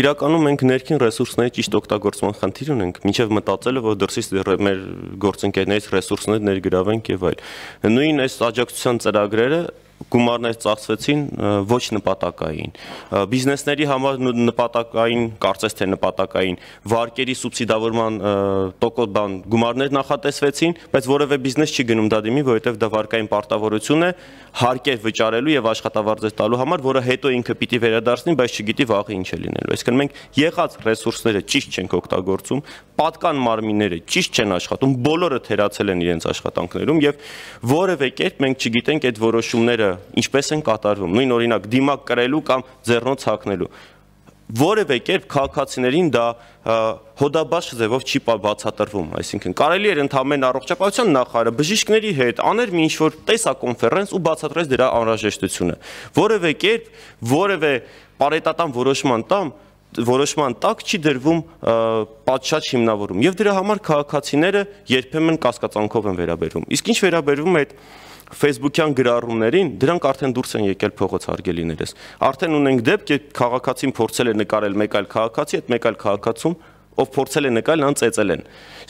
Իրականում մենք ներքին ռեսուրսների ճիշտ օգտագործման խնդիր ունենք, ինչեվ մտածելը, որ դրսից մեր գործընկերներից ռեսուրսներ ներգրավենք եւ այլ։ Նույն այս աջակցության ծրագրերը գումարներ ծախսվեցին ոչ նպատակային։ Բիզնեսների համար նպատակային, կարծես թե նպատակային վարկերի սուբսիդավորման տոկոս բան գումարներ նախատեսվեցին, բայց որևէ բիզնես չի գնում դա դիմի, որովհետև դա վարկային պարտավորություն է հարկեր վճարելու եւ աշխատավարձեր տալու համար, որը հետո ինքը պիտի վերադարձնի, բայց չգիտի վաղը ինչ է լինելու։ Այսինքն մենք եղած ռեսուրսները ճիշտ չենք օգտագործում, պատկան մարմինները ճիշտ չեն աշխատում, բոլորը թերացել են իրենց աշխատանքներում եւ որևէ կերպ մենք չգիտենք այդ որոշումները ինչպես են կատարվում։ Նույն օրինակ դիմակ կրելու կամ ձեռնոց հակնելու որևէ կերպ քաղաքացիներին դա հոդաբաշխ ձևով չի բացատրվում, այսինքն կարելի էր ընդհանրեն առողջապահության նախարարը բժիշկների հետ աներ մի ինչ-որ տեսակոնֆերանս ու բացատրեց դրա անհրաժեշտությունը։ Որևէ կերպ, որևէ պարետատան որոշման տամ որոշման տակ չի դրվում պատշաճ հիմնավորում եւ դրա համար քաղաքացիները երբեմն կասկածանքով են վերաբերվում իսկ ինչ վերաբերվում է այդ Facebook-յան գրառումներին դրանք արդեն դուրս են եկել փողոցարգելիներս։ Արդեն ունենք դեպք, երբ քաղաքացին փորձել է նկարել մեկ այլ քաղաքացի, այդ մեկ այլ քաղաքացում ով փորձել է նկալ, նրան ծեծել են։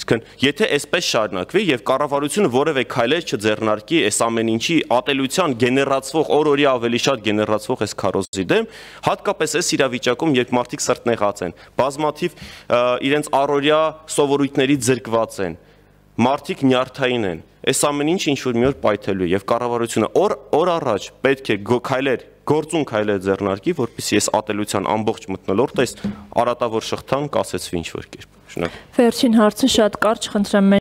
Իսկն եթե այսպես շարունակվի եւ կառավարությունը որևէ քայլեր չձեռնարկի այս ամեն ինչի ատելության գեներացվող օր-օրի ավելի շատ գեներացվող այս քարոզի դեմ, հատկապես այս իրավիճակում, երբ մարդիկ սրտնեղած են, բազմաթիվ իրենց առօրյա սովորույթների ձրկված են, մարդիկ նյարդային են, այս ամեն ինչը ինչ որ մի օր պայթելու է եւ կառավարությունը օր օր առաջ պետք է քայլեր գործունք հայել է ձեռնարկի, որպեսզի ես ատելության ամբողջ մտնելորտը այս արատավոր շղթան կասեցվի ինչ որ կերպ։ Շնորհակալ։ Վերջին հարցը շատ կարճ խնդրեմ